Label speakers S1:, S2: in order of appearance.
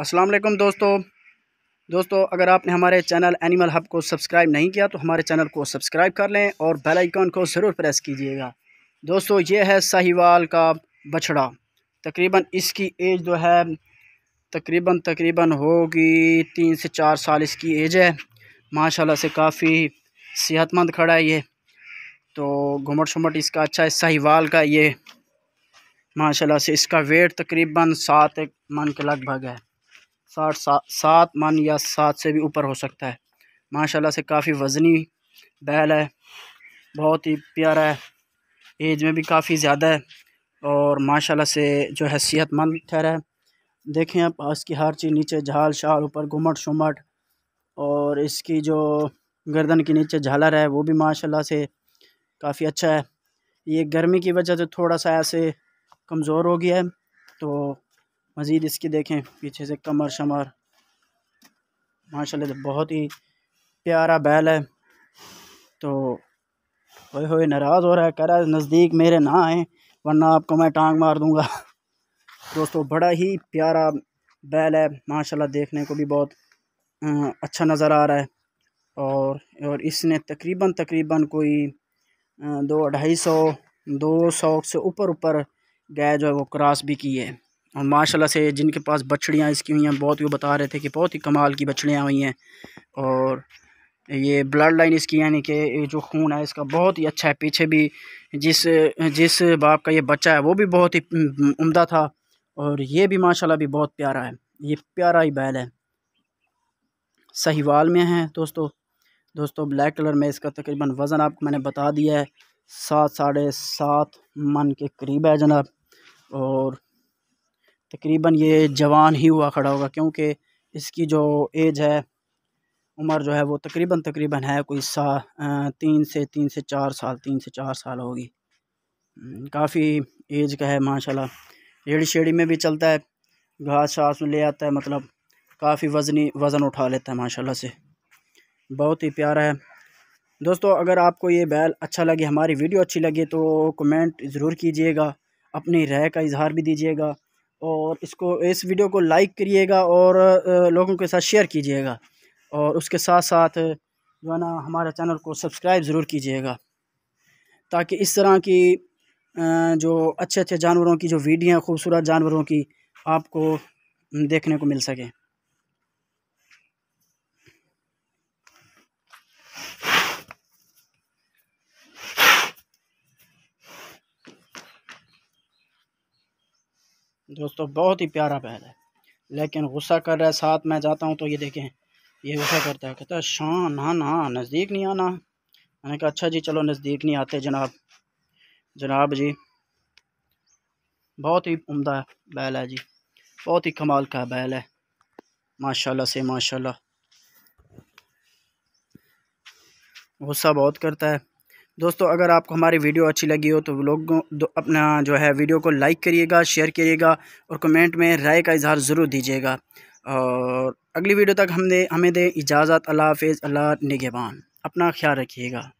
S1: अस्सलाम वालेकुम दोस्तों दोस्तों अगर आपने हमारे चैनल एनिमल हब को सब्सक्राइब नहीं किया तो हमारे चैनल को सब्सक्राइब कर लें और बेल आइकन को ज़रूर प्रेस कीजिएगा दोस्तों ये है साहिवाल का बछड़ा तकरीबन इसकी एज जो है तकरीबन तकरीबन होगी तीन से चार साल इसकी एज है माशाल्लाह से काफ़ी सेहतमंद खड़ा है ये तो घुमट शुमट इसका अच्छा है साहिवाल का ये माशाल्लाह से इसका वेट तकरीबन सात एक मन के लगभग है साठ सात मन या सात से भी ऊपर हो सकता है माशाल्लाह से काफ़ी वज़नी बैल है बहुत ही प्यारा है एज में भी काफ़ी ज़्यादा है और माशाल्लाह से जो है सेहतमंद ठहरा है देखें आप इसकी हर चीज़ नीचे झाल शाल ऊपर घुमट शुमट और इसकी जो गर्दन के नीचे झालर है वो भी माशाल्लाह से काफ़ी अच्छा है ये गर्मी की वजह से थोड़ा सा ऐसे कमज़ोर हो गया है तो मज़ीद इसकी देखें पीछे से कमर शमर माशाल्लाह तो बहुत ही प्यारा बैल है तो होए होए नाराज़ हो रहा है कह रहा है नज़दीक मेरे ना आए वरना आपको मैं टांग मार दूँगा दोस्तों बड़ा ही प्यारा बैल है माशाल्लाह देखने को भी बहुत अच्छा नज़र आ रहा है और और इसने तकरीबन तकरीबन कोई दो ढाई सौ दो सौ से ऊपर ऊपर गाय जो है वो क्रॉस भी की है और माशाल्लाह से जिनके पास बछड़ियाँ इसकी हुई हैं बहुत वो बता रहे थे कि बहुत ही कमाल की बछड़ियाँ हुई हैं और ये ब्लड लाइन इसकी यानी कि जो खून है इसका बहुत ही अच्छा है पीछे भी जिस जिस बाप का ये बच्चा है वो भी बहुत ही उम्दा था और ये भी माशाल्लाह भी बहुत प्यारा है ये प्यारा ही बैल है सहीवाल में है दोस्तों दोस्तों ब्लैक कलर में इसका तकरीबन वज़न आपको मैंने बता दिया है सात साढ़े सात मन के करीब है जनाब और तकरीबन ये जवान ही हुआ खड़ा होगा क्योंकि इसकी जो एज है उम्र जो है वो तकरीबन तकरीबन है कोई सा तीन से तीन से चार साल तीन से चार साल होगी हम्म, काफ़ी एज का है माशाल्लाह रेड़ी शेड़ी में भी चलता है घास शास ले आता है मतलब काफ़ी वजनी वज़न उठा लेता है माशाल्लाह से बहुत ही प्यारा है दोस्तों अगर आपको ये बैल अच्छा लगे हमारी वीडियो अच्छी लगे तो कमेंट ज़रूर कीजिएगा अपनी राय का इजहार भी दीजिएगा और इसको इस वीडियो को लाइक करिएगा और लोगों के साथ शेयर कीजिएगा और उसके साथ साथ जो है ना हमारे चैनल को सब्सक्राइब ज़रूर कीजिएगा ताकि इस तरह की जो अच्छे अच्छे जानवरों की जो वीडियो हैं खूबसूरत जानवरों की आपको देखने को मिल सके दोस्तों बहुत ही प्यारा बैल है लेकिन गुस्सा कर रहा है साथ मैं जाता हूँ तो ये देखें ये गुस्सा करता है कहता है शान ना ना नज़दीक नहीं आना मैंने कहा अच्छा जी चलो नज़दीक नहीं आते जनाब जनाब जी बहुत ही उम्दा बैल है जी बहुत ही कमाल का बैल है माशाल्लाह से माशाल्लाह गुस्सा बहुत करता है दोस्तों अगर आपको हमारी वीडियो अच्छी लगी हो तो लोगों अपना जो है वीडियो को लाइक करिएगा शेयर करिएगा और कमेंट में राय का इजहार ज़रूर दीजिएगा और अगली वीडियो तक हमने हमें दें इजाज़त अल्लाह हाफिज़ अल्लाह निगेबान अपना ख्याल रखिएगा